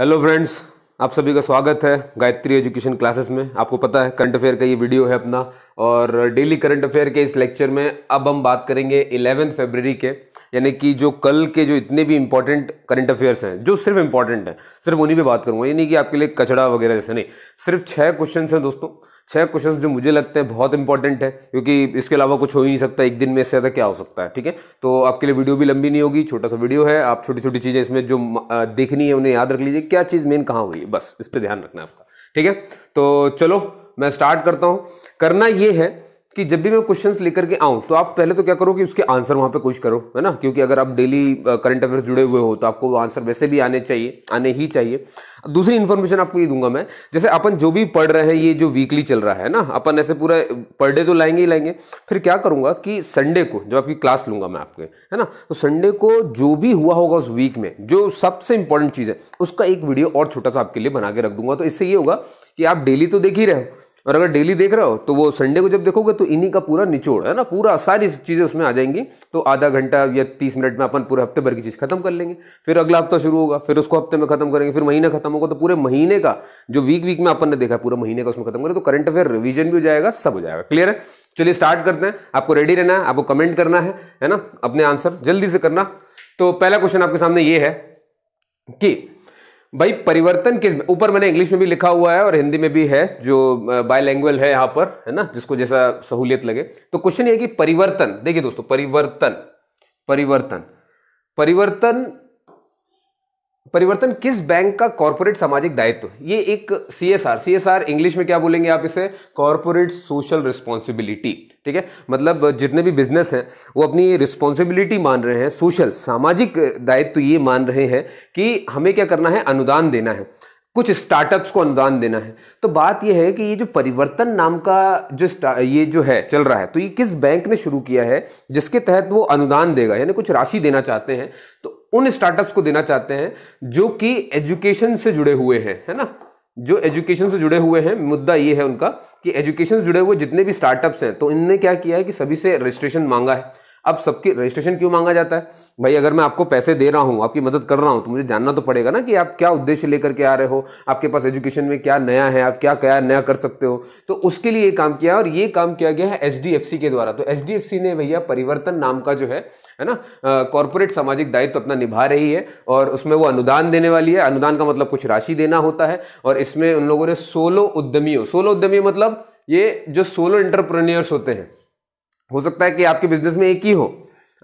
hello friends आप सभी का स्वागत है गायत्री एजुकेशन क्लासेस में आपको पता है करंट अफेयर का ये वीडियो है अपना और डेली करंट अफेयर के इस लेक्चर में अब हम बात करेंगे इलेवेंथ फेबररी के यानी कि जो कल के जो इतने भी इंपॉर्टेंट करंट अफेयर्स हैं जो सिर्फ इंपॉर्टेंट हैं सिर्फ उन्हीं पर बात करूंगा यानी कि आपके लिए कचड़ा वगैरह जैसे नहीं सिर्फ छः क्वेश्चन हैं दोस्तों छह क्वेश्चन जो मुझे लगता है बहुत इंपॉर्टेंट है क्योंकि इसके अलावा कुछ हो ही नहीं सकता एक दिन में इससे ज़्यादा क्या हो सकता है ठीक है तो आपके लिए वीडियो भी लंबी नहीं होगी छोटा सा वीडियो है आप छोटी छोटी चीज़ें इसमें जो देखनी है उन्हें याद रख लीजिए क्या चीज़ मेन कहाँ हुई है बस इस पर ध्यान रखना है आपका ठीक है तो चलो मैं स्टार्ट करता हूँ करना ये है कि जब भी मैं क्वेश्चंस लेकर के आऊँ तो आप पहले तो क्या करो कि उसके आंसर वहां पे कुछ करो है ना क्योंकि अगर आप डेली करंट अफेयर्स जुड़े हुए हो तो आपको वो आंसर वैसे भी आने चाहिए आने ही चाहिए दूसरी इन्फॉर्मेशन आपको ये दूंगा मैं जैसे अपन जो भी पढ़ रहे हैं ये जो वीकली चल रहा है ना अपन ऐसे पूरा पर डे तो लाएंगे ही लाएंगे फिर क्या करूँगा कि संडे को जब आपकी क्लास लूँगा मैं आपके है ना तो संडे को जो भी हुआ होगा उस वीक में जो सबसे इंपॉर्टेंट चीज़ है उसका एक वीडियो और छोटा सा आपके लिए बना के रख दूंगा तो इससे ये होगा कि आप डेली तो देख ही रहे हो और अगर डेली देख रहे हो तो वो संडे को जब देखोगे तो इन्हीं का पूरा निचोड़ है ना पूरा सारी चीज़ें उसमें आ जाएंगी तो आधा घंटा या तीस मिनट में अपन पूरे हफ्ते भर की चीज़ खत्म कर लेंगे फिर अगला हफ्ता शुरू होगा फिर उसको हफ्ते में खत्म करेंगे फिर महीना खत्म होगा तो पूरे महीने का जो वीक वीक में अपन ने देखा पूरा महीने का उसमें खत्म करें तो करंट अफेयर रिविजन भी हो जाएगा सब हो जाएगा क्लियर है चलिए स्टार्ट करते हैं आपको रेडी रहना है आपको कमेंट करना है है ना अपने आंसर जल्दी से करना तो पहला क्वेश्चन आपके सामने ये है कि भाई परिवर्तन किस ऊपर मैंने इंग्लिश में भी लिखा हुआ है और हिंदी में भी है जो बायलैंग्वेज है यहां पर है ना जिसको जैसा सहूलियत लगे तो क्वेश्चन ये कि परिवर्तन देखिए दोस्तों परिवर्तन परिवर्तन परिवर्तन परिवर्तन किस बैंक का कॉरपोरेट सामाजिक दायित्व ये एक सीएसआर सीएसआर इंग्लिश में क्या बोलेंगे आप इसे कॉरपोरेट सोशल रिस्पॉन्सिबिलिटी ठीक है मतलब जितने भी बिजनेस हैं वो अपनी रिस्पॉन्सिबिलिटी मान रहे हैं सोशल सामाजिक दायित्व तो ये मान रहे हैं कि हमें क्या करना है अनुदान देना है कुछ स्टार्टअप्स को अनुदान देना है तो बात यह है कि ये जो परिवर्तन नाम का जो ये जो है चल रहा है तो ये किस बैंक ने शुरू किया है जिसके तहत वो अनुदान देगा यानी कुछ राशि देना चाहते हैं तो उन स्टार्टअप्स को देना चाहते हैं जो कि एजुकेशन से जुड़े हुए हैं है ना जो एजुकेशन से जुड़े हुए हैं मुद्दा ये है उनका कि एजुकेशन से जुड़े हुए जितने भी स्टार्टअप्स हैं तो इनने क्या किया है कि सभी से रजिस्ट्रेशन मांगा है अब सबकी रजिस्ट्रेशन क्यों मांगा जाता है भाई अगर मैं आपको पैसे दे रहा हूँ आपकी मदद कर रहा हूँ तो मुझे जानना तो पड़ेगा ना कि आप क्या उद्देश्य लेकर के आ रहे हो आपके पास एजुकेशन में क्या नया है आप क्या क्या नया कर सकते हो तो उसके लिए ये काम किया और ये काम किया गया है एच के द्वारा तो एच ने भैया परिवर्तन नाम का जो है है ना कॉरपोरेट सामाजिक दायित्व अपना निभा रही है और उसमें वो अनुदान देने वाली है अनुदान का मतलब कुछ राशि देना होता है और इसमें उन लोगों ने सोलो उद्यमियों सोलो उद्यमी मतलब ये जो सोलो एंटरप्रेन्योर्स होते हैं हो सकता है कि आपके बिजनेस में एक ही हो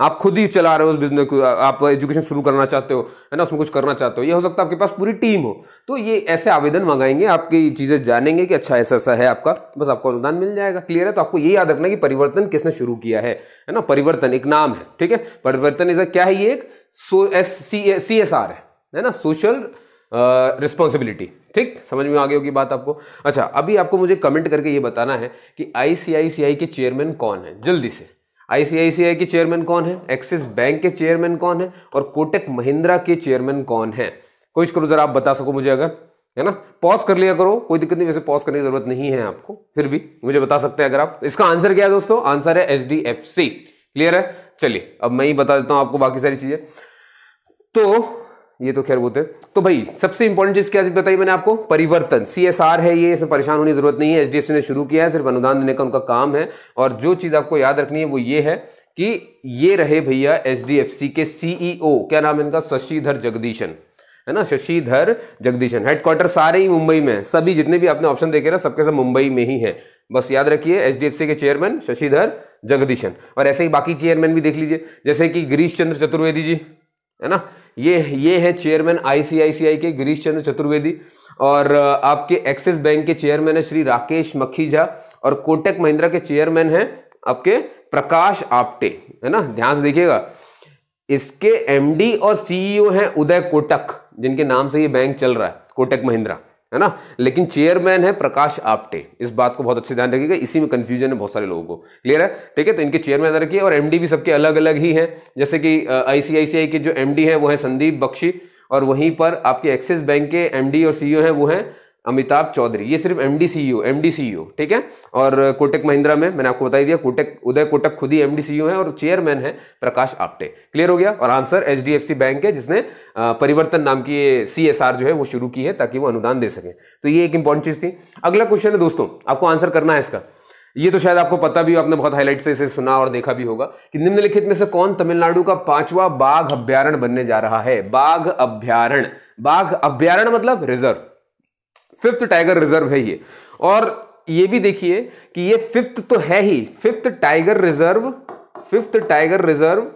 आप खुद ही चला रहे हो उस बिजनेस को आप एजुकेशन शुरू करना चाहते हो है ना उसमें कुछ करना चाहते हो ये हो सकता है आपके पास पूरी टीम हो तो ये ऐसे आवेदन मंगाएंगे आपकी चीज़ें जानेंगे कि अच्छा ऐसा ऐसा है आपका बस आपको अनुदान मिल जाएगा क्लियर है तो आपको ये याद रखना कि परिवर्तन किसने शुरू किया है है ना परिवर्तन एक नाम है ठीक है परिवर्तन इज क्या है ये एक सो एस सी एस आर है ना सोशल रिस्पॉन्सिबिलिटी ठीक समझ में आ गई होगी बात आपको अच्छा अभी आपको मुझे कमेंट करके ये बताना है कि आईसीआईसीआई के चेयरमैन कौन है जल्दी से आईसीआईसीआई के चेयरमैन कौन है एक्सिस बैंक के चेयरमैन कौन है और कोटक महिंद्रा के चेयरमैन कौन है कोशिश करो जरा आप बता सको मुझे अगर है ना पॉज कर लिया करो कोई दिक्कत नहीं वैसे पॉज करने की जरूरत नहीं है आपको फिर भी मुझे बता सकते हैं अगर आप इसका आंसर क्या है दोस्तों आंसर है H D F C clear है चलिए अब मैं ही बता देता हूं आपको बाकी सारी चीजें तो ये तो खैर होते तो भाई सबसे इंपॉर्टेंट चीज क्या बताई मैंने आपको परिवर्तन सी एस आर है ये इसमें परेशान होने की जरूरत नहीं है एच ने शुरू किया है सिर्फ अनुदान देने का उनका काम है और जो चीज आपको याद रखनी है वो ये है कि ये रहे भैया एच के सीईओ e क्या नाम है इनका शशिधर जगदीशन है ना शशिधर जगदीशन हेडक्वार्टर सारे ही मुंबई में सभी जितने भी आपने ऑप्शन देखे ना सबके सब मुंबई में ही है बस याद रखिए सी के चेयरमैन शशिधर जगदीशन और ऐसे ही बाकी चेयरमैन भी देख लीजिए जैसे कि गिरीश चंद्र चतुर्वेदी जी है ना ये ये है चेयरमैन आईसीआईसीआई के गिरीश चंद्र चतुर्वेदी और आपके एक्सिस बैंक के चेयरमैन है श्री राकेश मखीजा और कोटक महिंद्रा के चेयरमैन हैं आपके प्रकाश आपटे है ना ध्यान से देखिएगा इसके एमडी और सीईओ e हैं उदय कोटक जिनके नाम से ये बैंक चल रहा है कोटक महिंद्रा है ना लेकिन चेयरमैन है प्रकाश आपटे इस बात को बहुत अच्छे ध्यान रखिएगा इसी में कंफ्यूजन है बहुत सारे लोगों को क्लियर है ठीक है तो इनके चेयरमैन रखिए और एमडी भी सबके अलग अलग ही हैं जैसे कि आईसीआईसीआई के जो एमडी है वो है संदीप बख्शी और वहीं पर आपके एक्सिस बैंक के एमडी और सीईओ e हैं वो हैं अमिताभ चौधरी ये सिर्फ MD D C M D ठीक है और कोटक महिंद्रा में मैंने आपको बता दिया कोटक उदय कोटक खुद ही एमडी सी है और चेयरमैन है प्रकाश आप्टे क्लियर हो गया और answer H D F C bank है जिसने परिवर्तन नाम की सी एस आर जो है वो शुरू की है ताकि वो अनुदान दे सके तो ये एक इंपॉर्टेंट चीज थी अगला क्वेश्चन है दोस्तों आपको आंसर करना है इसका ये तो शायद आपको पता भी हो आपने बहुत हाईलाइट से इसे सुना और देखा भी होगा कि निम्नलिखित में से कौन तमिलनाडु का पांचवा बाघ अभ्यारण बनने जा रहा है बाघ अभ्यारण बाघ अभ्यारण मतलब रिजर्व फिफ्थ टाइगर रिजर्व है ये और ये भी देखिए कि ये फिफ्थ तो है ही fifth tiger reserve fifth tiger reserve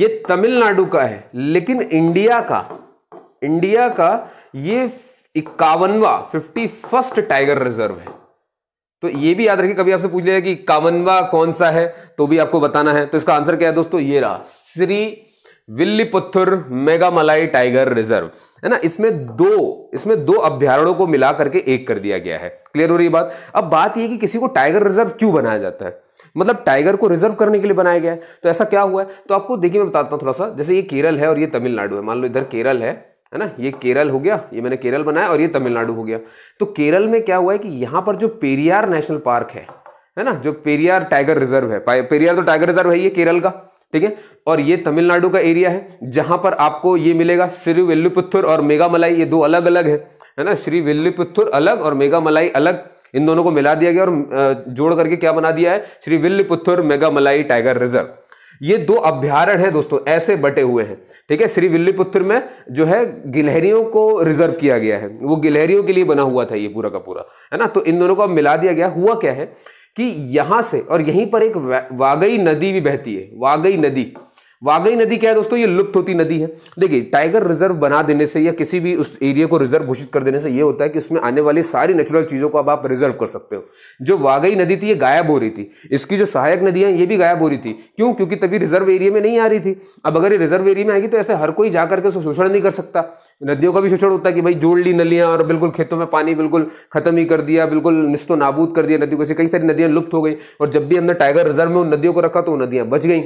ये तमिलनाडु का है लेकिन इंडिया का इंडिया का ये इक्यावनवा फिफ्टी फर्स्ट टाइगर रिजर्व है तो ये भी याद रखिए कभी आपसे पूछ लिया कि इक्यावनवा कौन सा है तो भी आपको बताना है तो इसका आंसर क्या है दोस्तों ये रहा श्री मेगा मेगामलाई टाइगर रिजर्व है ना इसमें दो इसमें दो अभ्यारणों को मिला करके एक कर दिया गया है क्लियर हो रही बात अब बात यह कि किसी को टाइगर रिजर्व क्यों बनाया जाता है मतलब टाइगर को रिजर्व करने के लिए बनाया गया है तो ऐसा क्या हुआ है तो आपको देखिए मैं बताता हूँ थोड़ा सा जैसे ये केरल है और ये तमिलनाडु है मान लो इधर केरल है है ना ये केरल हो गया ये मैंने केरल बनाया और ये तमिलनाडु हो गया तो केरल में क्या हुआ है कि यहाँ पर जो पेरियार नेशनल पार्क है है ना जो पेरियार टाइगर रिजर्व है पेरियार तो टाइगर रिजर्व है ये केरल का ठीक है और ये तमिलनाडु का एरिया है जहां पर आपको ये मिलेगा श्री वेल्लुपुत्थुर और मेघामलाई ये दो अलग अलग है है ना श्री वेल्लुपुत्थुर अलग और मेघामलाई अलग इन दोनों को मिला दिया गया और जोड़ करके क्या बना दिया है श्री विल्लुपुत्थुर मेघामलाई टाइगर रिजर्व ये दो अभ्यारण है दोस्तों ऐसे बटे हुए हैं ठीक है श्री विल्लीपुत्र में जो है गिलहरियों को रिजर्व किया गया है वो गिलहरियों के लिए बना हुआ था ये पूरा का पूरा है ना तो इन दोनों को अब मिला दिया गया हुआ क्या है कि यहां से और यहीं पर एक वागई नदी भी बहती है वागई नदी वागई नदी क्या है दोस्तों ये लुप्त होती नदी है देखिए टाइगर रिजर्व बना देने से या किसी भी उस एरिया को रिजर्व घोषित कर देने से ये होता है कि उसमें आने वाली सारी नेचुरल चीज़ों को अब आप रिजर्व कर सकते हो जो वागई नदी थी ये गायब हो रही थी इसकी जो सहायक नदियां ये भी गायब हो रही थी क्यों क्योंकि तभी रिजर्व एरिया में नहीं आ रही थी अब अगर ये रिजर्व एरिया में आएगी तो ऐसे हर कोई जाकर के शोषण नहीं कर सकता नदियों का भी शोषण होता है कि भाई जोड़ ली नलियां और बिल्कुल खेतों में पानी बिल्कुल खत्म ही कर दिया बिल्कुल निस्तो नाबूद कर दिया नदियों को कई सारी नदियां लुप्त हो गई और जब भी हमने टाइगर रिजर्व में उन नदियों को रखा तो वो नदियां बच गई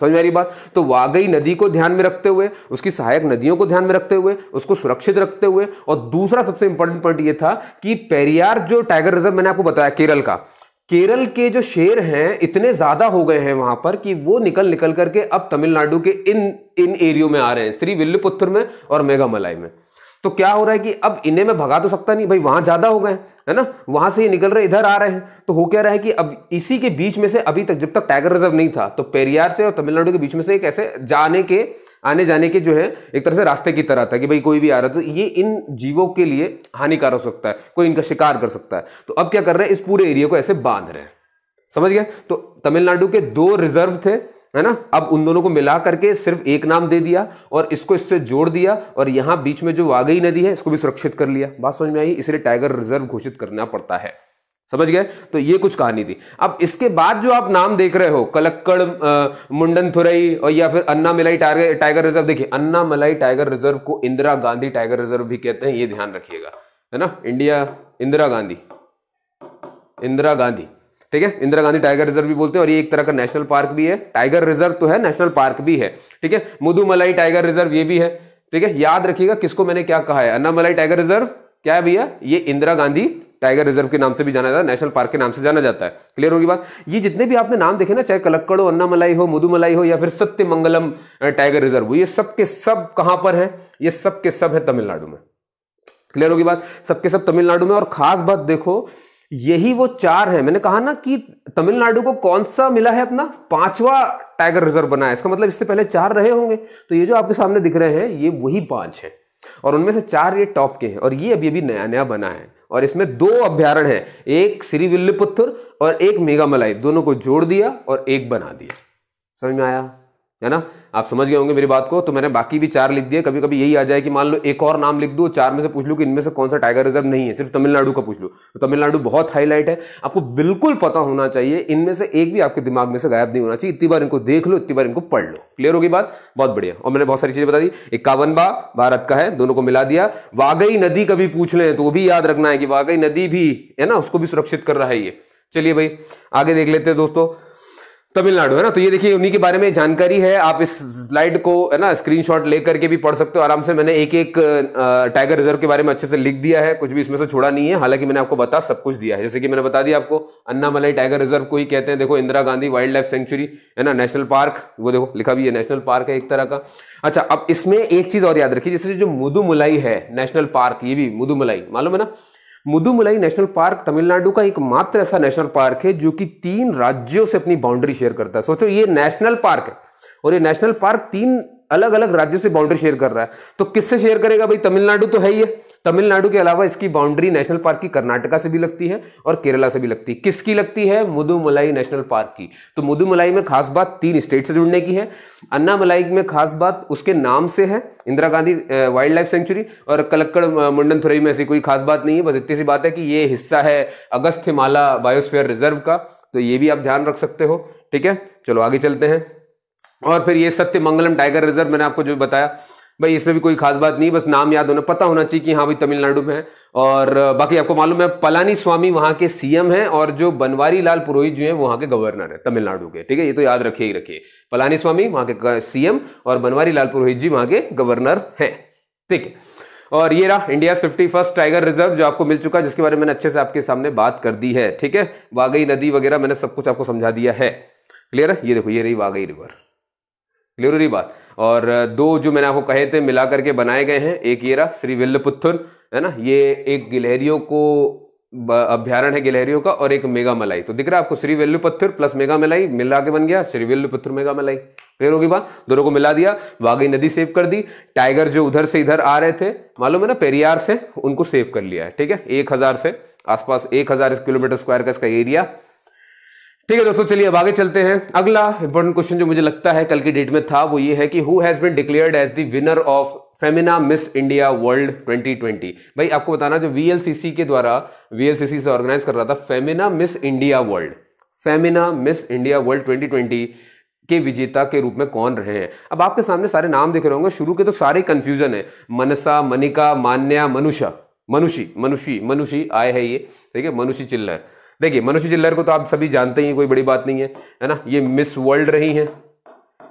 समझ में आ रही बात तो वागई नदी को ध्यान में रखते हुए उसकी सहायक नदियों को ध्यान में रखते हुए उसको सुरक्षित रखते हुए और दूसरा सबसे इंपॉर्टेंट पॉइंट ये था कि पेरियार जो टाइगर रिजर्व मैंने आपको बताया केरल का केरल के जो शेर हैं इतने ज्यादा हो गए हैं वहां पर कि वो निकल निकल करके अब तमिलनाडु के इन इन एरियो में आ रहे हैं श्री विल्लुपुत्र में और मेघामलाई में तो क्या हो रहा है कि अब इन्हें मैं भगा तो सकता नहीं भाई वहां ज्यादा हो गए है ना वहां से ये निकल रहे इधर आ रहे हैं तो हो क्या रहा है कि अब इसी के बीच में से अभी तक जब तक टाइगर रिजर्व नहीं था तो पेरियार से और तमिलनाडु के बीच में से एक ऐसे जाने के आने जाने के जो है एक तरह से रास्ते की तरह था कि भाई कोई भी आ रहा तो ये इन जीवों के लिए हानिकारक हो सकता है कोई इनका शिकार कर सकता है तो अब क्या कर रहे हैं इस पूरे एरिया को ऐसे बांध रहे हैं समझ गए तो तमिलनाडु के दो रिजर्व थे है ना अब उन दोनों को मिला करके सिर्फ एक नाम दे दिया और इसको इससे जोड़ दिया और यहां बीच में जो वागई नदी है इसको भी सुरक्षित कर लिया बात समझ में आई इसलिए टाइगर रिजर्व घोषित करना पड़ता है समझ गए तो ये कुछ कहानी थी अब इसके बाद जो आप नाम देख रहे हो कलक्कड़ मुंडन थुरई और या फिर अन्ना मिलाई टाइगर टाइगर रिजर्व देखिए अन्ना मलाई टाइगर रिजर्व को इंदिरा गांधी टाइगर रिजर्व भी कहते हैं ये ध्यान रखिएगा है ना इंडिया इंदिरा गांधी इंदिरा गांधी ठीक है इंदिरा गांधी टाइगर रिजर्व भी बोलते हैं और ये एक तरह का नेशनल पार्क भी है टाइगर रिजर्व तो है नेशनल पार्क भी है ठीक है मुदुमलाई टाइगर रिजर्व ये भी है ठीक है याद रखिएगा किसको मैंने क्या कहा है अन्नामलाई टाइगर रिजर्व क्या है भैया ये इंदिरा गांधी टाइगर रिजर्व के नाम से भी जाना जाता है नेशनल पार्क के नाम से जाना जाता है क्लियर होगी बात ये जितने भी आपने नाम देखे ना चाहे कलक्कड़ हो अन्नामलाई हो मुदुमलाई हो या फिर सत्यमंगलम टाइगर रिजर्व हो ये सब के सब कहां पर है ये सब के सब है तमिलनाडु में क्लियर होगी बात सबके सब तमिलनाडु में और खास बात देखो यही वो चार है मैंने कहा ना कि तमिलनाडु को कौन सा मिला है अपना पांचवा टाइगर रिजर्व बना है इसका मतलब इससे पहले चार रहे होंगे तो ये जो आपके सामने दिख रहे हैं ये वही पांच है और उनमें से चार ये टॉप के हैं और ये अभी अभी नया नया बना है और इसमें दो अभ्यारण है एक श्री और एक मेगामलाई दोनों को जोड़ दिया और एक बना दिया समझ में आया है ना आप समझ गए होंगे मेरी बात को तो मैंने बाकी भी चार लिख दिए कभी कभी यही आ जाए कि मान लो एक और नाम लिख दू चार में से पूछ लू कि इनमें से कौन सा टाइगर रिजर्व नहीं है सिर्फ तमिलनाडु का पूछ लू तो तमिलनाडु बहुत हाईलाइट है आपको बिल्कुल पता होना चाहिए इनमें से एक भी आपके दिमाग में से गायब नहीं होना चाहिए इतनी बार इनको देख लो इतनी बार इनको पढ़ लो क्लियर होगी बात बहुत बढ़िया और मैंने बहुत सारी चीज़ें बता दी इक्यावन बा भारत का है दोनों को मिला दिया वागई नदी कभी पूछ ले तो वो भी याद रखना है कि वागई नदी भी है ना उसको भी सुरक्षित कर रहा है ये चलिए भाई आगे देख लेते हैं दोस्तों तमिलनाडु है ना तो ये देखिए उन्हीं के बारे में जानकारी है आप इस स्लाइड को है ना स्क्रीनशॉट लेकर के भी पढ़ सकते हो आराम से मैंने एक एक टाइगर रिजर्व के बारे में अच्छे से लिख दिया है कुछ भी इसमें से छोड़ा नहीं है हालांकि मैंने आपको बता सब कुछ दिया है जैसे कि मैंने बता दिया आपको मलाई टाइगर रिजर्व को ही कहते हैं देखो Indira Gandhi wild life sanctuary है ना नेशनल पार्क वो देखो लिखा भी है नेशनल पार्क है एक तरह का अच्छा अब इसमें एक चीज और याद रखिए जैसे जो मुदुमलाई है नेशनल पार्क ये भी मुदुमलाई मालूम है ना मुदुमलाई नेशनल पार्क तमिलनाडु का एक मात्र ऐसा नेशनल पार्क है जो कि तीन राज्यों से अपनी बाउंड्री शेयर करता है सोचो ये नेशनल पार्क है और ये नेशनल पार्क तीन अलग अलग राज्यों से बाउंड्री शेयर कर रहा है तो किससे शेयर करेगा भाई तमिलनाडु तो है ही है तमिलनाडु के अलावा इसकी बाउंड्री नेशनल पार्क की कर्नाटका से भी लगती है और केरला से भी लगती है किसकी लगती है मुदुमलाई नेशनल पार्क की तो मुदुमलाई में खास बात तीन स्टेट से जुड़ने की है अन्नामलाई में खास बात उसके नाम से है Indira Gandhi wild life sanctuary और कलक्कड़ मुंडन थुरई में ऐसी कोई खास बात नहीं है बस इतनी सी बात है कि ये हिस्सा है अगस्त हिमाला बायोस्फेयर रिजर्व का तो ये भी आप ध्यान रख सकते हो ठीक है चलो आगे चलते हैं और फिर ये सत्य मंगलम टाइगर रिजर्व मैंने आपको जो बताया भाई इसमें भी कोई खास बात नहीं बस नाम याद होना पता होना चाहिए कि हाँ भाई तमिलनाडु में है और बाकी आपको मालूम है पलानी स्वामी वहां के सीएम हैं और जो बनवारी लाल पुरोहित जो है वहां के गवर्नर है तमिलनाडु के ठीक है ये तो याद रखिए ही रखिए पलानी स्वामी वहां के सीएम और बनवारी लाल पुरोहित जी वहां के गवर्नर हैं ठीक है और ये रहा India fifty first tiger reserve जो आपको मिल चुका है जिसके बारे में मैंने अच्छे से आपके सामने बात कर दी है ठीक है वागई नदी वगैरह मैंने सब कुछ आपको समझा दिया है क्लियर है ये देखो ये रही वागई रिवर क्लियर रही बात और दो जो मैंने आपको कहे थे मिला करके बनाए गए हैं एक ये रहा श्री विल्लपुथुर है ना ये एक गिलहरियों को अभ्यारण है गिलहरियों का और एक मेगा मलाई तो दिख रहा है आपको श्री वेल्लू पत्थर प्लस मेगा मलाई मिला के बन गया श्री वेल्लू पत्थर मेगा मलाई क्लियर होगी बात दोनों को मिला दिया वागई नदी सेव कर दी टाइगर जो उधर से इधर आ रहे थे मालूम है ना पेरियार से उनको सेव कर लिया है ठीक है एक हजार से आसपास एक हजार किलोमीटर स्क्वायर का इसका एरिया ठीक है दोस्तों चलिए अब आगे चलते हैं अगला इंपॉर्टेंट क्वेश्चन जो मुझे लगता है कल की डेट में था वो ये है कि who has been declared as the winner of Femina miss India world 2020 भाई आपको बताना जो वीएलसीसी के द्वारा वीएलसीसी से ऑर्गेनाइज कर रहा था Femina miss India world Femina miss India world 2020 के विजेता के रूप में कौन रहे हैं अब आपके सामने सारे नाम दिख रहे होंगे शुरू के तो सारे कंफ्यूजन है मनसा मनिका मान्या मनुषा मनुषी मनुषी मनुषी आए है ये ठीक है मनुषी चिल्लर देखिए मनुष्य चिल्लर को तो आप सभी जानते ही कोई बड़ी बात नहीं है है ना ये मिस वर्ल्ड रही हैं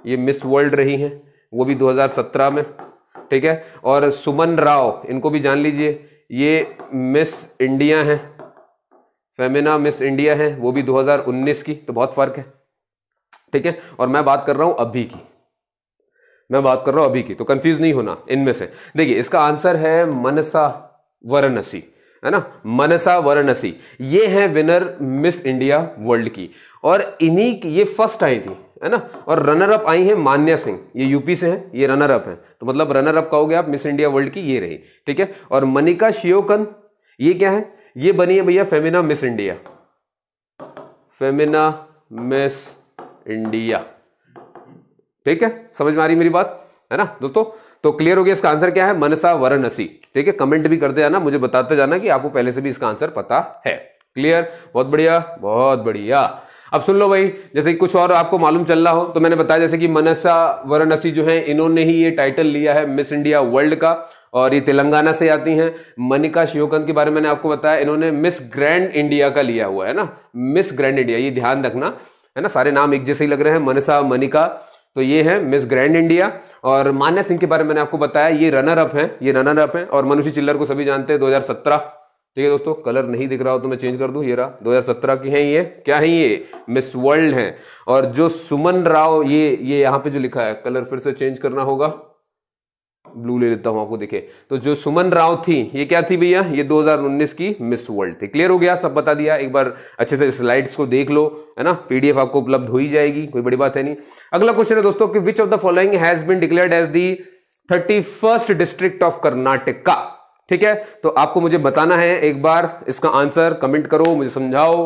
ये मिस वर्ल्ड रही हैं वो भी 2017 में ठीक है और सुमन राव इनको भी जान लीजिए ये मिस इंडिया हैं फेमिना मिस इंडिया हैं वो भी 2019 की तो बहुत फर्क है ठीक है और मैं बात कर रहा हूं अभी की मैं बात कर रहा हूं अभी की तो कंफ्यूज नहीं होना इनमें से देखिए इसका आंसर है मनसा वाराणसी है ना मनसा वाराणसी ये है विनर मिस इंडिया वर्ल्ड की और इन्हीं ये फर्स्ट आई थी है ना और रनर अप आई है मान्या सिंह ये यूपी से हैं ये रनर अप हैं तो मतलब रनर अप कहोगे आप मिस इंडिया वर्ल्ड की ये रही ठीक है और मनिका शियोकन ये क्या है ये बनी है भैया Femina miss India Femina miss India ठीक है समझ में आ रही मेरी बात है ना दोस्तों तो क्लियर हो गया इसका आंसर क्या है मनसा वाराणसी ठीक है कमेंट भी करते जाना मुझे बताते जाना कि आपको पहले से भी इसका आंसर पता है क्लियर बहुत बढ़िया बहुत बढ़िया अब सुन लो भाई जैसे कुछ और आपको मालूम चल रहा हो तो मैंने बताया जैसे कि मनसा वाराणसी जो है इन्होंने ही ये टाइटल लिया है मिस इंडिया वर्ल्ड का और ये तेलंगाना से आती हैं मनिका शिवकंद के बारे में मैंने आपको बताया इन्होंने मिस ग्रैंड इंडिया का लिया हुआ है ना मिस ग्रैंड इंडिया ये ध्यान रखना है ना सारे नाम एक जैसे ही लग रहे हैं मनसा मनिका तो ये है मिस ग्रैंड इंडिया और मान्या सिंह के बारे में मैंने आपको बताया ये रनर अप हैं ये रनर अप हैं और मनुष्य चिल्लर को सभी जानते हैं 2017 ठीक है दोस्तों कलर नहीं दिख रहा हो तो मैं चेंज कर दूं ये रहा 2017 की हैं ये क्या है ये मिस वर्ल्ड हैं और जो सुमन राव ये ये यहाँ पे जो लिखा है कलर फिर से चेंज करना होगा ब्लू ले लेता हूं आपको देखे तो जो सुमन राव थी ये क्या थी भैया ये 2019 की मिस वर्ल्ड थी क्लियर हो गया सब बता दिया एक बार अच्छे से स्लाइड्स को देख लो है ना पीडीएफ आपको उपलब्ध हो ही जाएगी कोई बड़ी बात है नहीं अगला क्वेश्चन है दोस्तों कि which of the following has been declared as the thirty district of Karnataka ठीक है तो आपको मुझे बताना है एक बार इसका आंसर कमेंट करो मुझे समझाओ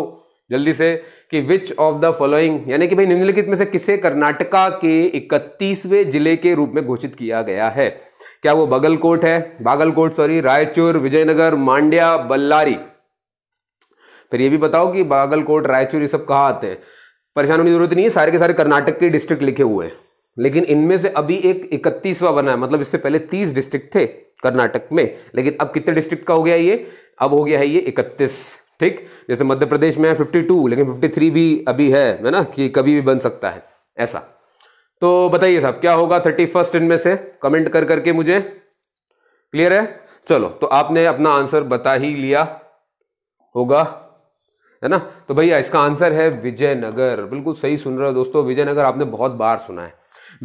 जल्दी से कि विच ऑफ द फॉलोइंग यानी कि भाई निम्नलिखित में से किसे कर्नाटका के इकतीसवें जिले के रूप में घोषित किया गया है क्या वो बगलकोट है बागलकोट सॉरी रायचूर विजयनगर मांड्या बल्लारी फिर ये भी बताओ कि बागलकोट रायचूर ये सब कहाँ आते हैं परेशान होने की जरूरत नहीं है सारे के सारे कर्नाटक के डिस्ट्रिक्ट लिखे हुए हैं लेकिन इनमें से अभी एक इकतीसवा बना है मतलब इससे पहले तीस डिस्ट्रिक्ट थे कर्नाटक में लेकिन अब कितने डिस्ट्रिक्ट का हो गया ये अब हो गया है ये इकतीस ठीक जैसे मध्य प्रदेश में है फिफ्टी टू लेकिन फिफ्टी थ्री भी अभी है ना कि कभी भी बन सकता है ऐसा तो बताइए साहब क्या होगा थर्टी फर्स्ट इनमें से कमेंट कर करके मुझे क्लियर है चलो तो आपने अपना आंसर बता ही लिया होगा है ना तो भैया इसका आंसर है विजयनगर बिल्कुल सही सुन रहे हो दोस्तों विजयनगर आपने बहुत बार सुना है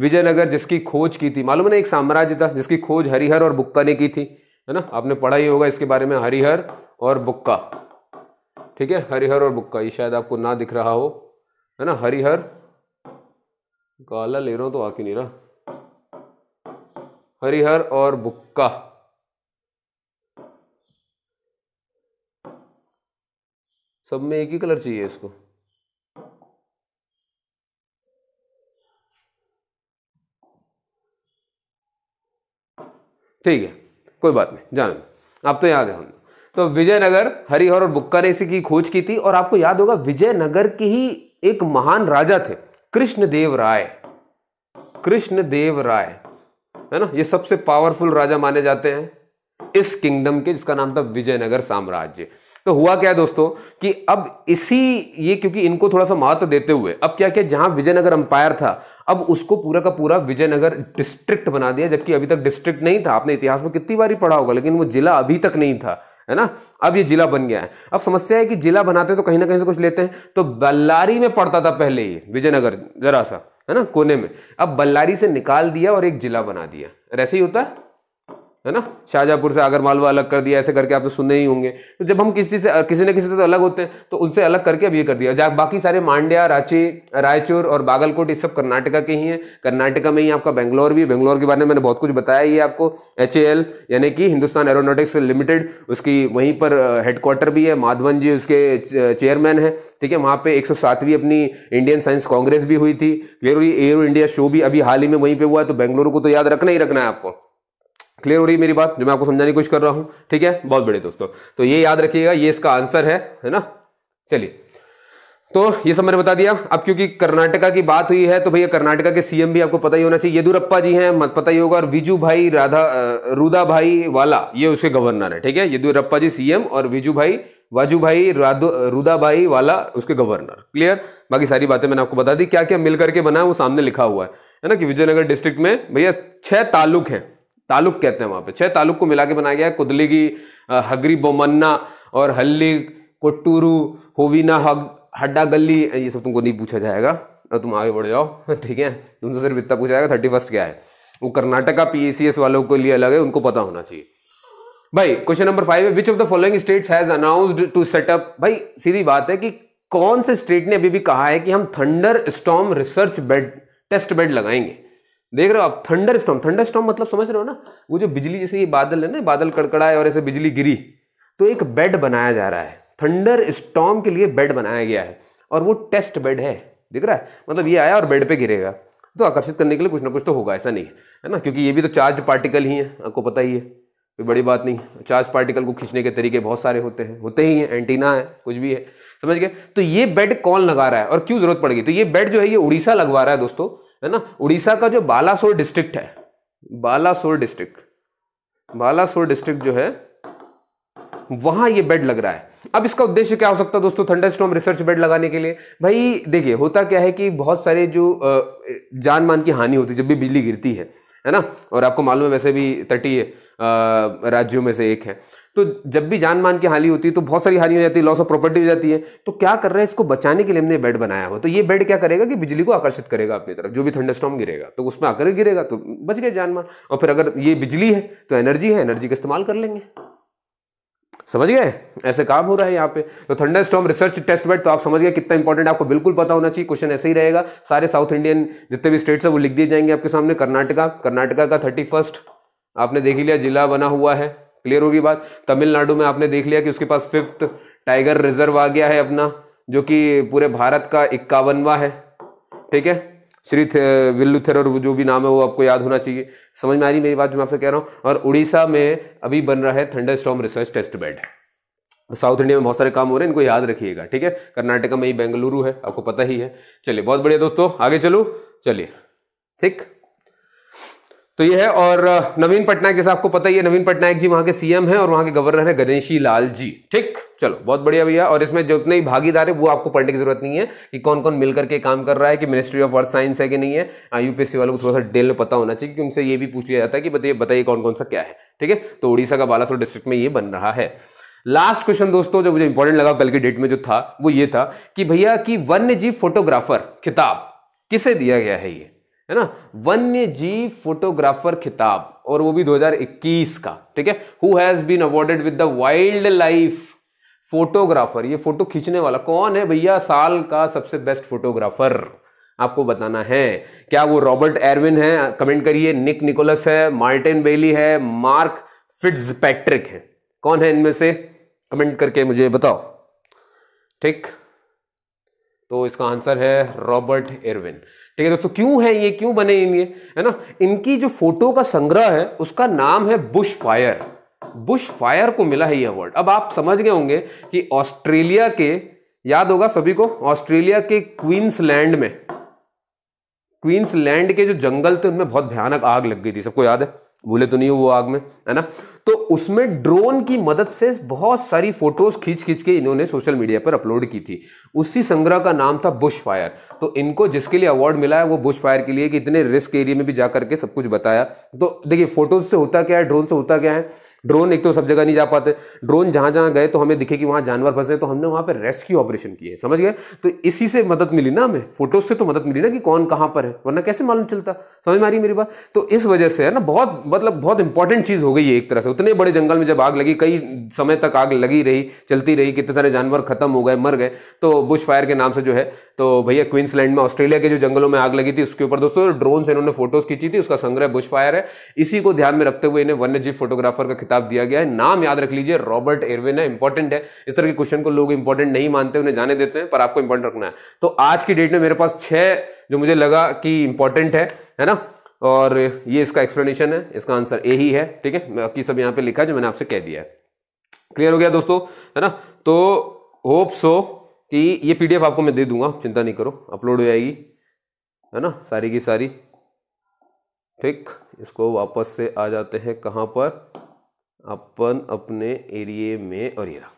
विजयनगर जिसकी खोज की थी मालूम है ना एक साम्राज्य था जिसकी खोज हरिहर और बुक्का ने की थी है ना आपने पढ़ा ही होगा इसके बारे में हरिहर और बुक्का ठीक है हरिहर और बुक्का ये शायद आपको ना दिख रहा हो है ना हरिहर काला ले रहा हूँ तो आके नहीं रहा हरिहर और बुक्का सब में एक ही कलर चाहिए इसको ठीक है कोई बात नहीं जान आप तो याद है हम तो विजयनगर हरिहर और बुक्का ने इसी की खोज की थी और आपको याद होगा विजयनगर के ही एक महान राजा थे कृष्णदेव राय देव राय है ना ये सबसे पावरफुल राजा माने जाते हैं इस किंगडम के जिसका नाम था विजयनगर साम्राज्य तो हुआ क्या है दोस्तों कि अब इसी ये क्योंकि इनको थोड़ा सा महत्व देते हुए अब क्या क्या जहां विजयनगर अंपायर था अब उसको पूरा का पूरा विजयनगर डिस्ट्रिक्ट बना दिया जबकि अभी तक डिस्ट्रिक्ट नहीं था आपने इतिहास में कितनी बार पढ़ा होगा लेकिन वो जिला अभी तक नहीं था है ना अब ये जिला बन गया है अब समस्या है कि जिला बनाते तो कहीं ना कहीं से कुछ लेते हैं तो बल्लारी में पड़ता था पहले ही विजयनगर जरा सा है ना कोने में अब बल्लारी से निकाल दिया और एक जिला बना दिया ऐसे ही होता है है ना शाहजहाँपुर से आगर मालवा अलग कर दिया ऐसे करके आप तो सुने ही होंगे तो जब हम किसी से किसी न किसी से तो अलग होते हैं तो उनसे अलग करके अब ये कर दिया बाकी सारे मांड्या रांची रायचूर और बागलकोट ये सब कर्नाटका के ही हैं कर्नाटका में ही आपका बेंगलोर भी बेंगलोर के बारे में मैंने बहुत कुछ बताया ही आपको एच यानी कि हिंदुस्तान एरोनोटिक्स लिमिटेड उसकी वहीं पर हेडक्वार्टर भी है माधवन जी उसके चेयरमैन है ठीक है वहाँ पर एक अपनी इंडियन साइंस कांग्रेस भी हुई थी क्लियर हुई एयर इंडिया शो भी अभी हाल ही में वहीं पर हुआ तो बेंगलुरु को तो याद रखना ही रखना है आपको क्लियर हो रही है मेरी बात जो मैं आपको समझाने की कोशिश कर रहा हूँ ठीक है बहुत बड़े दोस्तों तो ये याद रखिएगा ये इसका आंसर है है ना चलिए तो ये सब मैंने बता दिया अब क्योंकि कर्नाटका की बात हुई है तो भैया कर्नाटका के सीएम भी आपको पता ही होना चाहिए येदुरप्पा जी हैं मत पता ही होगा और विजू भाई राधा रूदा भाई वाला ये उसके गवर्नर है ठीक है येदुरप्पा जी सीएम और विजू भाई वाजू भाई रूदा भाई वाला उसके गवर्नर क्लियर बाकी सारी बातें मैंने आपको बता दी क्या क्या मिलकर के बना वो सामने लिखा हुआ है ना कि विजयनगर डिस्ट्रिक्ट में भैया छह तालुक हैं तालुक कहते हैं वहां पे छह तालुक को मिला के बनाया गया है कुदलीगी हगरी बोमन्ना और हल्ली कोट्टूरू होवीना हड्डा गली ये सब तुमको नहीं पूछा जाएगा तुम आगे बढ़ जाओ ठीक है तुमसे तो सिर्फ इतना पूछा जाएगा थर्टी फर्स्ट क्या है वो कर्नाटका पीएसीएस वालों के लिए अलग है उनको पता होना चाहिए भाई क्वेश्चन नंबर फाइव है which of the following states has announced to set up भाई सीधी बात है कि कौन से स्टेट ने अभी भी कहा है कि हम thunder storm research bed test bed लगाएंगे देख रहे हो आप थंडर स्टॉम थंडर स्टॉम मतलब समझ रहे हो ना वो जो बिजली जैसे ये बादल है ना बादल कड़कड़ाए और ऐसे बिजली गिरी तो एक बेड बनाया जा रहा है थंडर स्टॉम के लिए बेड बनाया गया है और वो टेस्ट बेड है दिख रहा है मतलब ये आया और बेड पे गिरेगा तो आकर्षित करने के लिए कुछ ना कुछ तो होगा ऐसा नहीं है ना क्योंकि ये भी तो चार्ज पार्टिकल ही है आपको पता ही है कोई बड़ी बात नहीं चार्ज पार्टिकल को खींचने के तरीके बहुत सारे होते हैं होते ही हैं एंटीना है कुछ भी है समझ गए तो ये बेड कौन लगा रहा है और क्यों जरूरत पड़ गई तो ये बेड जो है ये उड़ीसा लगवा रहा है दोस्तों है ना उड़ीसा का जो बालासोर डिस्ट्रिक्ट है बालासोर डिस्ट्रिक्ट बालासोर डिस्ट्रिक्ट जो है वहां ये बेड लग रहा है अब इसका उद्देश्य क्या हो सकता है दोस्तों थंडरस्टॉर्म रिसर्च बेड लगाने के लिए भाई देखिए होता क्या है कि बहुत सारे जो जान मान की हानि होती है जब भी बिजली गिरती है है ना और आपको मालूम है वैसे भी तटीय राज्यों में से एक है तो जब भी जान मान की हानि होती है तो बहुत सारी हानि हो जाती है लॉस ऑफ प्रॉपर्टी हो जाती है तो क्या कर रहे हैं इसको बचाने के लिए हमने बेड बनाया हुआ तो ये बेड क्या करेगा कि बिजली को आकर्षित करेगा अपनी तरफ जो भी स्टॉम गिरेगा तो उसमें आकर गिरेगा तो बच गए जान मान और फिर अगर ये बिजली है तो एनर्जी है एनर्जी का इस्तेमाल कर लेंगे समझ गए ऐसे काम हो रहा है यहाँ पे तो thunder storm research test bed तो आप समझ गए कितना इंपॉर्टेंट आपको बिल्कुल पता होना चाहिए क्वेश्चन ऐसे ही रहेगा सारे साउथ इंडियन जितने भी स्टेट्स है वो लिख दिए जाएंगे आपके सामने कर्नाटका कर्नाटका का थर्टी फर्स्ट आपने देख लिया जिला बना हुआ है क्लियर होगी बात तमिलनाडु में आपने देख लिया कि उसके पास फिफ्थ टाइगर रिजर्व आ गया है अपना जो कि पूरे भारत का इक्यावनवा है ठीक है श्री विल्लुथर और जो भी नाम है वो आपको याद होना चाहिए समझ में आ रही मेरी बात जो मैं आपसे कह रहा हूँ और उड़ीसा में अभी बन रहा है thunder storm research test bed south India में बहुत सारे काम हो रहे हैं इनको याद रखिएगा ठीक है कर्नाटका में ही बेंगलुरु है आपको पता ही है चलिए बहुत बढ़िया दोस्तों आगे चलो चलिए ठीक तो ये है और नवीन पटनायक जैसे आपको पता ही है नवीन पटनायक जी वहां के सीएम हैं और वहां के गवर्नर हैं गणेशी लाल जी ठीक चलो बहुत बढ़िया भैया और इसमें जितने ही भागीदार है वो आपको पढ़ने की जरूरत नहीं है कि कौन कौन मिलकर के काम कर रहा है कि मिनिस्ट्री ऑफ अर्थ साइंस है कि नहीं है यूपीएससी हाँ, वालों को थोड़ा सा डेल में पता होना चाहिए क्योंकि उनसे ये भी पूछ लिया जाता है कि बताइए बताइए कौन कौन सा क्या है ठीक है तो उड़ीसा का बालासोर डिस्ट्रिक्ट में ये बन रहा है लास्ट क्वेश्चन दोस्तों जो मुझे इंपॉर्टेंट लगा कल के डेट में जो था वो ये था कि भैया की वन्य जीव फोटोग्राफर खिताब किसे दिया गया है ये है ना वन्य जीव फोटोग्राफर खिताब और वो भी 2021 का ठीक है who has been awarded with the wild life photographer ये फोटो खींचने वाला कौन है भैया साल का सबसे बेस्ट फोटोग्राफर आपको बताना है क्या वो रॉबर्ट एरविन है कमेंट करिए निक निकोलस है मार्टिन बेली है मार्क फिट्स पैट्रिक है कौन है इनमें से कमेंट करके मुझे बताओ ठीक तो इसका आंसर है रॉबर्ट एरविन ठीक है दोस्तों तो क्यों है ये क्यों बने इन ये है ना इनकी जो फोटो का संग्रह है उसका नाम है बुश फायर बुश फायर को मिला है ये अवार्ड अब आप समझ गए होंगे कि ऑस्ट्रेलिया के याद होगा सभी को ऑस्ट्रेलिया के क्वींसलैंड में क्वींसलैंड के जो जंगल थे उनमें बहुत भयानक आग लग गई थी सबको याद है भूले तो नहीं हो वो आग में है ना तो उसमें ड्रोन की मदद से बहुत सारी फोटोज खींच खींच के इन्होंने सोशल मीडिया पर अपलोड की थी उसी संग्रह का नाम था बुश फायर तो इनको जिसके लिए अवार्ड मिला है वो बुश फायर के लिए कि इतने रिस्क एरिया में भी जा करके सब कुछ बताया तो देखिए फोटोज से होता क्या है ड्रोन से होता क्या है ड्रोन एक तो सब जगह नहीं जा पाते ड्रोन जहां जहां गए तो हमें दिखे कि वहां जानवर फंसे तो हमने वहां पर रेस्क्यू ऑपरेशन किए समझ गए तो इसी से मदद मिली ना हमें फोटोज से तो मदद मिली ना कि कौन कहां पर है वरना कैसे मालूम चलता समझ में आ रही मेरी बात तो इस वजह से है ना बहुत मतलब बहुत इंपॉर्टेंट चीज हो गई है एक तरह से उतने बड़े जंगल में जब आग लगी कई समय तक आग लगी रही चलती रही कितने सारे जानवर खत्म हो गए मर गए तो बुश फायर के नाम से जो है तो भैया क्वींसलैंड में ऑस्ट्रेलिया के जो जंगलों में आग लगी थी उसके ऊपर दोस्तों ड्रोन से इन्होंने फोटोज खींची थी उसका संग्रह बुश फायर है इसी को ध्यान में रखते हुए इन्हें वन्य जीव फोटोग्राफर का खिताब दिया गया है नाम याद रख लीजिए रॉबर्ट एरविन है इंपॉर्टेंट है इस तरह के क्वेश्चन को लोग इंपॉर्टेंट नहीं मानते उन्हें जाने देते हैं पर आपको इंपॉर्टेंट रखना है तो आज की डेट में मेरे पास छह जो मुझे लगा कि इंपॉर्टेंट है है ना और ये इसका एक्सप्लेनेशन है इसका आंसर ए ही है ठीक है बाकी सब यहाँ पे लिखा जो मैंने आपसे कह दिया है क्लियर हो गया दोस्तों है ना तो होप सो कि ये पीडीएफ आपको मैं दे दूंगा चिंता नहीं करो अपलोड हो जाएगी है ना सारी की सारी ठीक इसको वापस से आ जाते हैं कहाँ पर अपन अपने एरिए में और ये रहा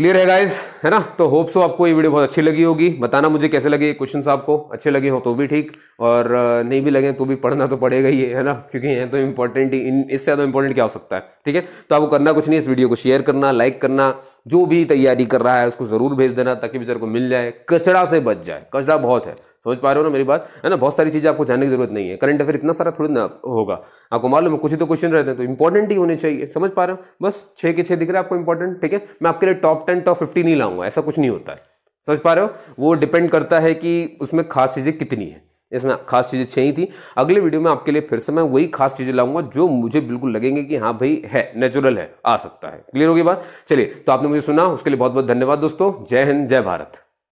क्लियर है गाइज है ना तो होप सो तो आपको ये वीडियो बहुत अच्छी लगी होगी बताना मुझे कैसे लगे क्वेश्चन आपको अच्छे लगे हो तो भी ठीक और नहीं भी लगे तो भी पढ़ना तो पड़ेगा ही है ना क्योंकि ये तो इंपॉर्टेंट ही इससे ज़्यादा इंपॉर्टेंट क्या हो सकता है ठीक है तो आपको करना कुछ नहीं इस वीडियो को शेयर करना लाइक करना जो भी तैयारी कर रहा है उसको ज़रूर भेज देना ताकि बेचारे को मिल जाए कचरा से बच जाए कचरा बहुत है समझ पा रहे हो ना मेरी बात है ना बहुत सारी चीज़ें आपको जानने की जरूरत नहीं है करंट अफेयर इतना सारा थोड़ी ना होगा आपको मालूम है कुछ ही तो क्वेश्चन रहते हैं तो इंपॉर्टेंट ही होने चाहिए समझ पा रहे हो बस छः के छः दिख रहा है आपको इंपॉर्टेंट ठीक है मैं आपके लिए टॉप टेन टॉप फिफ्टी नहीं लाऊंगा ऐसा कुछ नहीं होता है समझ पा रहे हो वो डिपेंड करता है कि उसमें खास चीज़ें कितनी है इसमें खास चीज़ें छह ही थी अगले वीडियो में आपके लिए फिर से मैं वही खास चीज़ें लाऊंगा जो मुझे बिल्कुल लगेंगे कि हाँ भाई है नेचुरल है आ सकता है क्लियर होगी बात चलिए तो आपने मुझे सुना उसके लिए बहुत बहुत धन्यवाद दोस्तों जय हिंद जय भारत